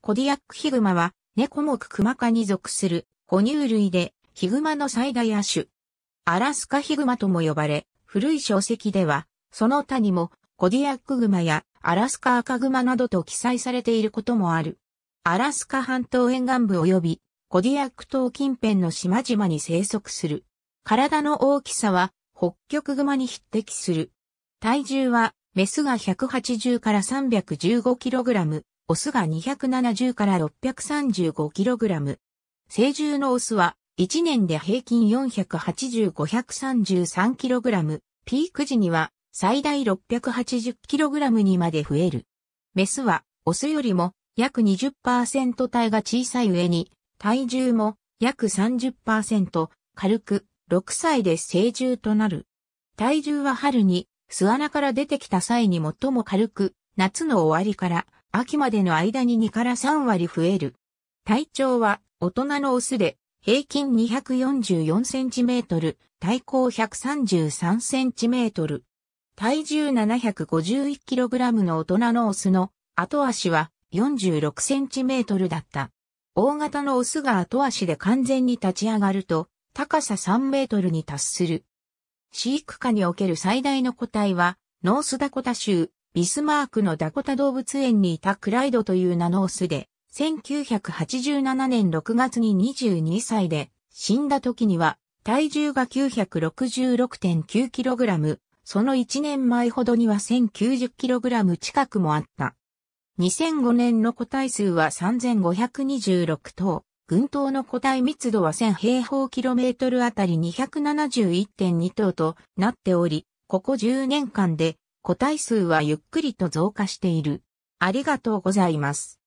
コディアックヒグマは、猫目クマ科に属する哺乳類で、ヒグマの最大亜種。アラスカヒグマとも呼ばれ、古い書籍では、その他にも、コディアックグマやアラスカ赤グマなどと記載されていることもある。アラスカ半島沿岸部及び、コディアック島近辺の島々に生息する。体の大きさは、北極グマに匹敵する。体重は、メスが180から 315kg、オスが270から635 kg。成獣のオスは1年で平均480-533 kg。ピーク時には最大680 kg にまで増える。メスはオスよりも約20%体が小さい上に、体重も約30%軽く6歳で成獣となる。体重は春に巣穴から出てきた際に最も軽く、夏の終わりから秋までの間に2から3割増える。体長は大人のオスで平均244センチメートル、体高133センチメートル。体重751キログラムの大人のオスの後足は46センチメートルだった。大型のオスが後足で完全に立ち上がると高さ3メートルに達する。飼育下における最大の個体はノースダコタ州ビスマークのダコタ動物園にいたクライドという名のオスで、1987年6月に22歳で、死んだ時には、体重が 966.9kg、その1年前ほどには 1090kg 近くもあった。2005年の個体数は3526頭、群島の個体密度は1000平方キロメートルあたり271.2頭となっており、ここ10年間で個体数はゆっくりと増加している。ありがとうございます。